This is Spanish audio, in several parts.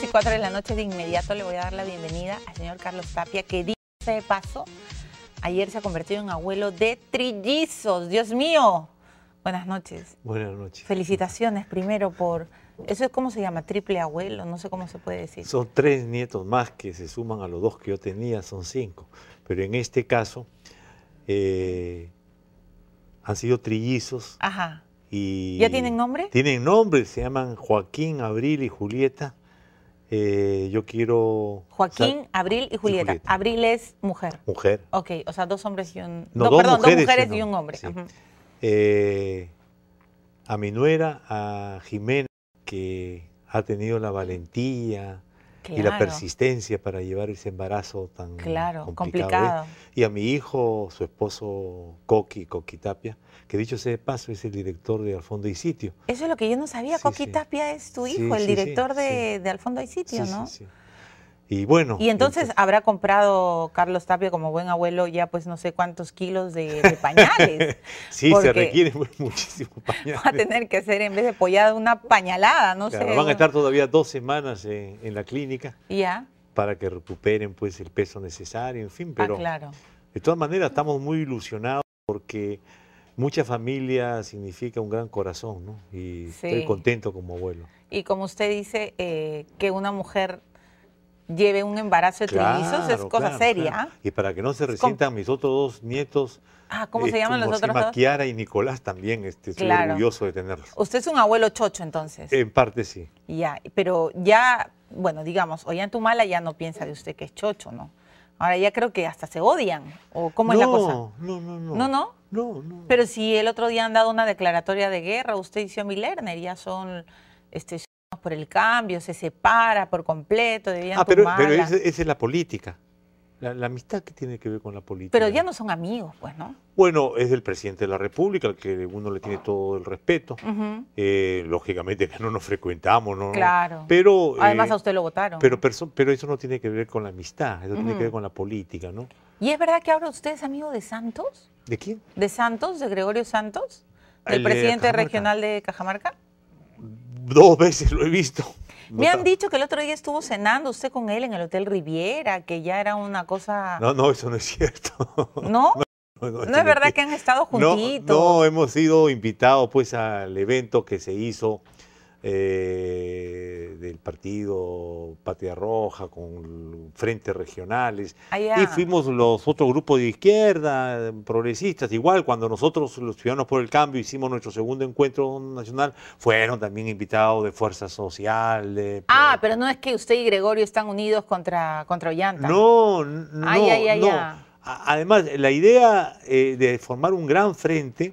y 4 de la noche de inmediato le voy a dar la bienvenida al señor Carlos Tapia, que dice de paso, ayer se ha convertido en abuelo de trillizos. Dios mío, Buenas noches. Buenas noches. Felicitaciones primero por... ¿Eso es cómo se llama? ¿Triple abuelo? No sé cómo se puede decir. Son tres nietos más que se suman a los dos que yo tenía, son cinco. Pero en este caso eh, han sido trillizos. Ajá. Y ¿Ya tienen nombre? Tienen nombre, se llaman Joaquín, Abril y Julieta. Eh, yo quiero... Joaquín, Abril y Julieta. Abril es mujer. Mujer. Ok, o sea, dos hombres y un... dos perdón, mujeres, dos mujeres y un hombre. Eh, a mi nuera, a Jimena, que ha tenido la valentía y la persistencia para llevar ese embarazo tan ¿eh? complicado. Y a mi hijo, su esposo Coqui, Coqui Tapia, que dicho sea de paso es el director de Al Fondo y Sitio. Eso es lo que yo no sabía, Coqui Tapia es tu hijo, el director de, Al Fondo y Sitio, ¿no? Y bueno. Y entonces, este habrá comprado Carlos Tapia como buen abuelo ya pues no sé cuántos kilos de, pañales. sí, se requieren muchísimos pañales. Va a tener que hacer en vez de pollada una pañalada, no sé. Van a estar todavía dos semanas en, la clínica. Ya. Para que recuperen pues el peso necesario, en fin, ah, pero. claro. De todas maneras, estamos muy ilusionados porque mucha familia significa un gran corazón, ¿no? Y estoy contento como abuelo. Y como usted dice, eh, que una mujer lleve un embarazo de claro, es cosa seria. Y para que no se resientan mis otros dos nietos. Ah, ¿cómo se eh, llaman los otros y Nicolás también, este, estoy orgulloso de tenerlos. Usted es un abuelo chocho entonces. En parte sí. Ya, pero ya, bueno, digamos, hoy en mala ya no piensa de usted que es chocho, ¿no? Ahora ya creo que hasta se odian, ¿o cómo no, es la cosa? No, no, no. ¿No, no? No, no. Pero si el otro día han dado una declaratoria de guerra, usted hizo mi Lerner, ya son... Este, por el cambio, se separa por completo, debían Ah, pero, pero esa, es la política. La, amistad que tiene que ver con la política. Pero ya no son amigos, pues, ¿no? Bueno, es del presidente de la República, al que uno le tiene todo el respeto. Eh, lógicamente que no nos frecuentamos, ¿no? Claro. Pero, Además eh, a usted lo votaron. Pero, pero eso no tiene que ver con la amistad, eso tiene que ver con la política, ¿no? ¿Y es verdad que ahora usted es amigo de Santos? ¿De quién? ¿De Santos, de Gregorio Santos? ¿Del ah, el presidente regional de Cajamarca? dos veces lo he visto. Me han dicho que el otro día estuvo cenando usted con él en el Hotel Riviera, que ya era una cosa... No, no, eso no es cierto. ¿No? No, es verdad que han estado juntitos. No, no, hemos sido invitados pues al evento que se hizo eh, del partido Patria Roja, con frentes regionales. Ah, y fuimos los otros grupos de izquierda, progresistas, igual cuando nosotros, los Ciudadanos por el Cambio, hicimos nuestro segundo encuentro nacional, fueron también invitados de Fuerza Social. ah, pero no es que usted y Gregorio están unidos contra, contra Ollanta. No, no, no. Además, la idea eh, de formar un gran frente...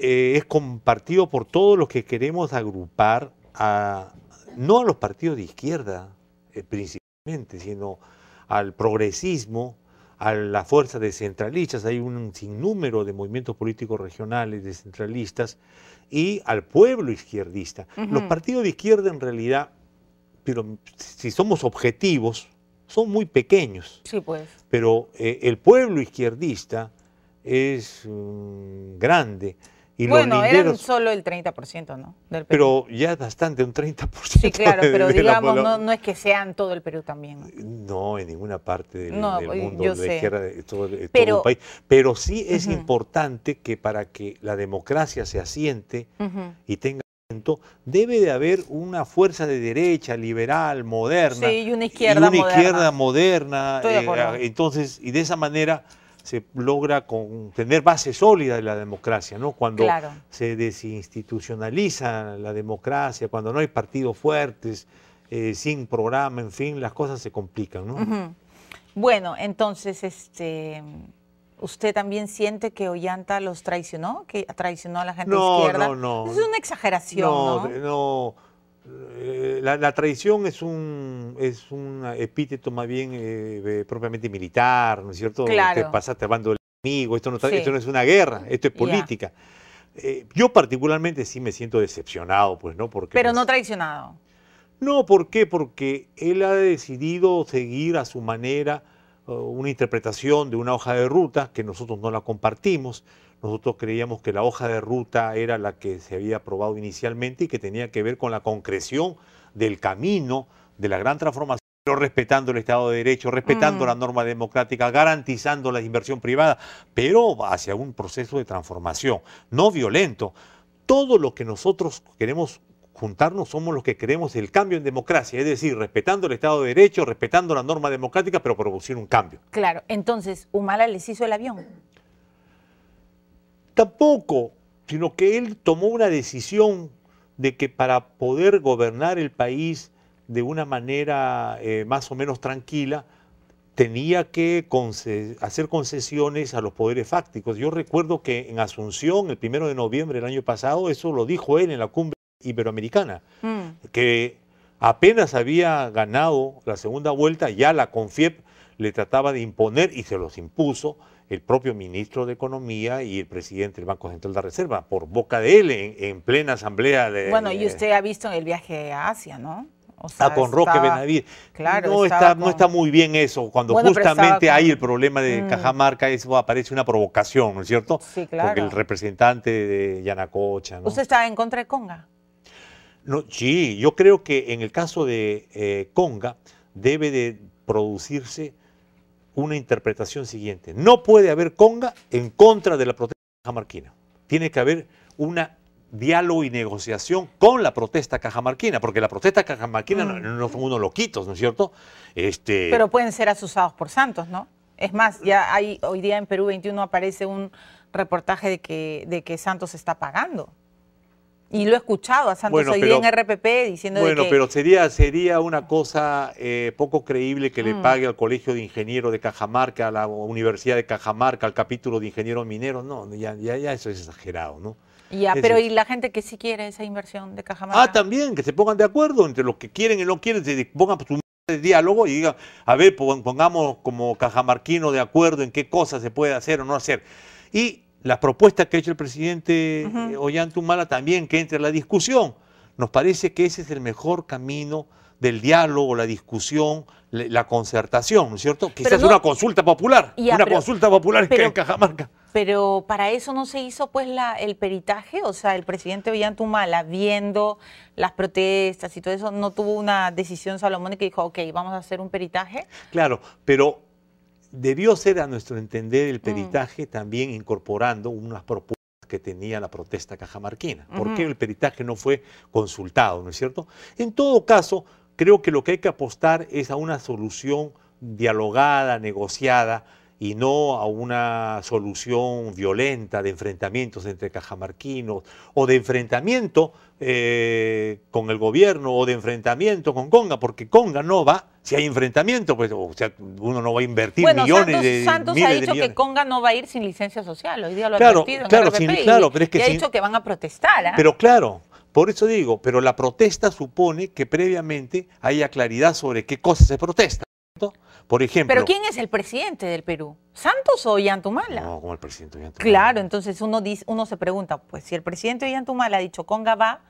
Eh, es compartido por todos los que queremos agrupar a, no a los partidos de izquierda eh, principalmente, sino al progresismo, a las fuerzas centralistas, hay un sinnúmero de movimientos políticos regionales descentralistas, y al pueblo izquierdista. Los partidos de izquierda en realidad, pero si somos objetivos, son muy pequeños. Sí, pues. Pero eh, el pueblo izquierdista es mm, grande bueno, eran solo el 30%, ¿no? Del Perú. Pero ya bastante, un 30%. Sí, claro, pero digamos, no, es que sean todo el Perú también. No, en ninguna parte del, eh, mundo, yo izquierda, todo, el país. Pero sí es importante que para que la democracia se asiente y tenga debe de haber una fuerza de derecha, liberal, moderna. Sí, y una izquierda y una izquierda moderna. Eh, entonces, y de esa manera se logra con, tener base sólida de la democracia, ¿no? Cuando se desinstitucionaliza la democracia, cuando no hay partidos fuertes, eh, sin programa, en fin, las cosas se complican, ¿no? Bueno, entonces, este, ¿usted también siente que Ollanta los traicionó? ¿Que traicionó a la gente izquierda? No, no, no. Es una exageración, ¿no? No, no eh, la, la, traición es un, es un epíteto más bien eh, propiamente militar, ¿no es cierto? Este, claro. Te pasaste bando del enemigo, esto no, es una guerra, esto es política. Eh, yo particularmente sí me siento decepcionado, pues, ¿no? Porque Pero no traicionado. No, ¿por qué? Porque él ha decidido seguir a su manera eh, una interpretación de una hoja de ruta que nosotros no la compartimos. Nosotros creíamos que la hoja de ruta era la que se había aprobado inicialmente y que tenía que ver con la concreción del camino de la gran transformación pero respetando el Estado de Derecho, respetando mm. la norma democrática, garantizando la inversión privada, pero hacia un proceso de transformación, no violento. Todo lo que nosotros queremos juntarnos somos los que queremos el cambio en democracia, es decir, respetando el Estado de Derecho, respetando la norma democrática, pero producir un cambio. Claro, entonces, ¿Humala les hizo el avión? Tampoco, sino que él tomó una decisión de que para poder gobernar el país de una manera eh, más o menos tranquila, tenía que hacer concesiones a los poderes fácticos. Yo recuerdo que en Asunción, el primero de noviembre del año pasado, eso lo dijo él en la cumbre iberoamericana, mm. que apenas había ganado la segunda vuelta, ya la CONFIEP le trataba de imponer y se los impuso el propio ministro de Economía y el presidente del Banco Central de la Reserva, por boca de él, en, plena asamblea de... Bueno, y usted ha visto en el viaje a Asia, ¿no? O ah, con Roque Benavides. Claro, no, está, no está muy bien eso, cuando justamente hay el problema de mm. Cajamarca, eso aparece una provocación, ¿no es cierto? Sí, claro. Porque el representante de Yanacocha. ¿no? ¿Usted está en contra de Conga? sí, yo creo que en el caso de eh, Conga debe de producirse una interpretación siguiente. No puede haber Conga en contra de la protesta cajamarquina. Tiene que haber un diálogo y negociación con la protesta cajamarquina, porque la protesta cajamarquina mm. no, son unos loquitos, ¿no es cierto? Este... Pero pueden ser asusados por Santos, ¿no? Es más, ya hay hoy día en Perú 21 aparece un reportaje de que, de que Santos está pagando. Y lo he escuchado a Santos hoy en RPP diciendo bueno, pero sería, sería una cosa eh, poco creíble que le mm. pague al Colegio de Ingenieros de Cajamarca, a la Universidad de Cajamarca, al capítulo de Ingenieros Mineros. No, ya, eso es exagerado, ¿no? Ya, pero ¿y la gente que sí quiere esa inversión de Cajamarca? Ah, también, que se pongan de acuerdo entre los que quieren y no quieren, se pongan su diálogo y digan, a ver, pongamos como cajamarquino de acuerdo en qué cosas se puede hacer o no hacer. Y las propuestas que ha hecho el presidente eh, Ollantumala también, que entre la discusión. Nos parece que ese es el mejor camino del diálogo, la discusión, la concertación, ¿no es cierto? Quizás una consulta popular, una consulta popular en Cajamarca. Pero para eso no se hizo pues la, el peritaje, o sea, el presidente Ollantumala, viendo las protestas y todo eso, no tuvo una decisión salomónica y dijo, ok, vamos a hacer un peritaje. Claro, pero debió ser a nuestro entender el mm. peritaje también incorporando unas propuestas que tenía la protesta cajamarquina. ¿Por qué el peritaje no fue consultado, no es cierto? En todo caso, creo que lo que hay que apostar es a una solución dialogada, negociada, y no a una solución violenta de enfrentamientos entre cajamarquinos o de enfrentamiento eh, con el gobierno o de enfrentamiento con Conga, porque Conga no va, si hay enfrentamiento, pues uno no va a invertir millones Santos, de Santos ha dicho que Conga no va a ir sin licencia social, hoy día lo ha claro, claro, claro, pero es que y ha dicho que van a protestar. ¿ah? Pero claro, por eso digo, pero la protesta supone que previamente haya claridad sobre qué cosas se protesta. Por ejemplo. Pero ¿quién es el presidente del Perú? ¿Santos o Yantumala? No, como el presidente Claro, entonces uno, dice, uno se pregunta, pues si el presidente Yantumala ha dicho Conga va,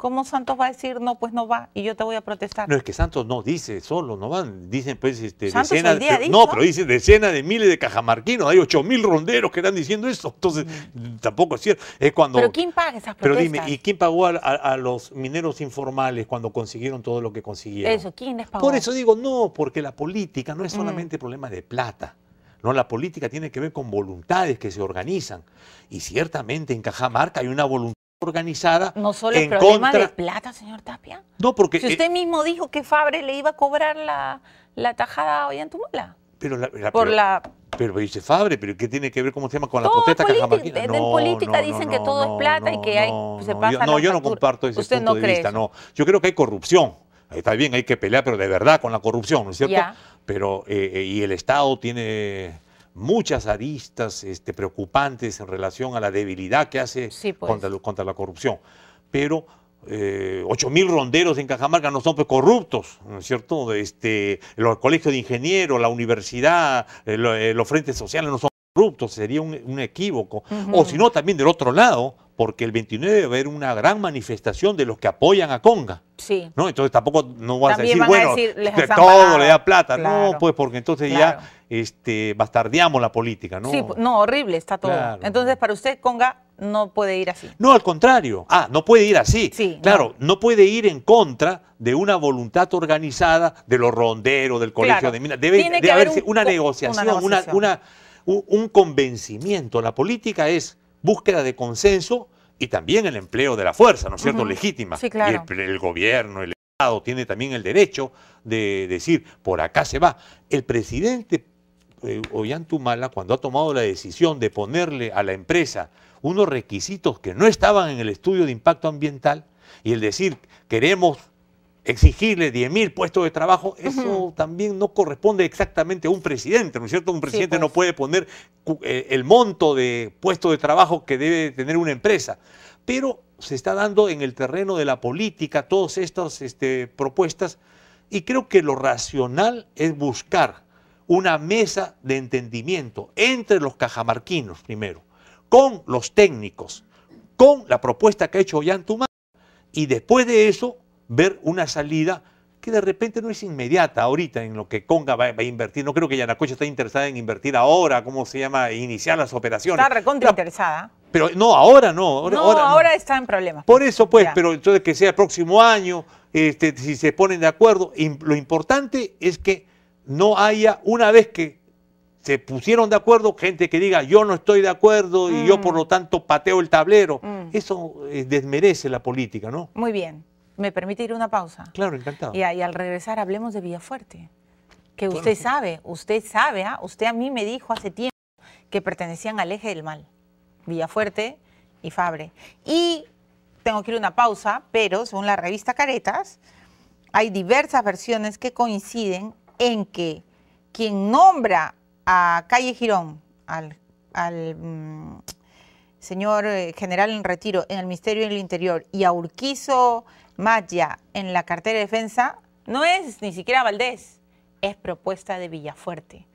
¿Cómo Santos va a decir, no, pues no va y yo te voy a protestar? No, es que Santos no dice solo, no van, dicen pues este, decenas, no, pero dicen decenas de miles de cajamarquinos, hay ocho mil ronderos que están diciendo eso, entonces mm. tampoco es cierto. Es cuando, pero ¿quién paga esas protestas? Pero dime, ¿y quién pagó a, los mineros informales cuando consiguieron todo lo que consiguieron? Eso, ¿quién les pagó? Por eso digo, no, porque la política no es mm. solamente problema de plata. No, la política tiene que ver con voluntades que se organizan. Y ciertamente en Cajamarca hay una voluntad organizada. No solo el problema de plata, señor Tapia. No, porque. Si usted eh, mismo dijo que Fabre le iba a cobrar la, tajada hoy en Tumula. Pero la, Por la. Pero dice Fabre, pero ¿qué tiene que ver, cómo se llama, con la protesta cajamarquina? No, en política dicen que todo es plata y que hay, se no, yo no comparto ese ¿Usted punto de cree vista, no. Yo creo que hay corrupción. Está bien, hay que pelear, pero de verdad con la corrupción, ¿no es cierto? Ya. Pero, eh, eh y el Estado tiene muchas aristas este, preocupantes en relación a la debilidad que hace pues. contra, la corrupción. Pero eh, mil ronderos en Cajamarca no son pues, corruptos, ¿no es cierto? Este, los colegios de ingenieros, la universidad, eh, eh, los frentes sociales no son corruptos, sería un, equívoco. O si no, también del otro lado, porque el 29 va a haber una gran manifestación de los que apoyan a Conga. Sí. Entonces tampoco no a decir, bueno, a todo le da plata. No, pues porque entonces ya este, bastardeamos la política, ¿no? Sí, no, horrible está todo. Entonces, para usted, Conga no puede ir así. No, al contrario. Ah, no puede ir así. claro, no. puede ir en contra de una voluntad organizada de los ronderos, del colegio de minas. Debe, debe haberse haber una, negociación, una, un, convencimiento. La política es búsqueda de consenso y también el empleo de la fuerza, ¿no es cierto? Legítima. Sí, claro. el, el, gobierno, el Estado tiene también el derecho de decir, por acá se va. El presidente eh, Ollantumala, cuando ha tomado la decisión de ponerle a la empresa unos requisitos que no estaban en el estudio de impacto ambiental, y el decir queremos exigirle 10.000 mil puestos de trabajo, eso también no corresponde exactamente a un presidente, ¿no es cierto? Un presidente no pues. puede poner eh, el monto de puestos de trabajo que debe tener una empresa. Pero se está dando en el terreno de la política todas estas este, propuestas y creo que lo racional es buscar una mesa de entendimiento entre los cajamarquinos primero, con los técnicos, con la propuesta que ha hecho Ollantumá y después de eso ver una salida que de repente no es inmediata ahorita en lo que Conga va, a invertir. No creo que Yanacocha esté interesada en invertir ahora, ¿cómo se llama? Iniciar las operaciones. Está recontra Pero no, ahora no. Ahora, no, ahora, está en problemas. Por eso, pues, pero entonces que sea el próximo año, este, si se ponen de acuerdo. Lo importante es que no haya una vez que se pusieron de acuerdo, gente que diga yo no estoy de acuerdo y yo por mm. lo tanto pateo el tablero. Mm. Eso eh, desmerece la política, ¿no? Muy bien. ¿Me permite ir una pausa? Claro, encantado. Y, al regresar hablemos de Villafuerte, que usted sabe, usted sabe, ¿ah? usted a mí me dijo hace tiempo que pertenecían al eje del mal, Villafuerte y Fabre. Y tengo que ir una pausa, pero según la revista Caretas, hay diversas versiones que coinciden en que quien nombra a Calle Girón, al, mm, señor eh, general en retiro en el Ministerio del Interior y a Urquizo Maya en la cartera de defensa, no es ni siquiera Valdés, es propuesta de Villafuerte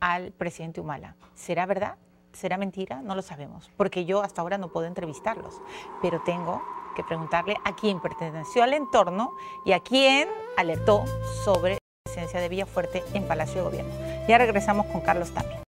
al presidente Humala. ¿Será verdad? ¿Será mentira? No lo sabemos, porque yo hasta ahora no puedo entrevistarlos, pero tengo que preguntarle a quién perteneció al entorno y a quién alertó sobre presidencia de Fuerte en Palacio de Gobierno. Ya regresamos con Carlos también.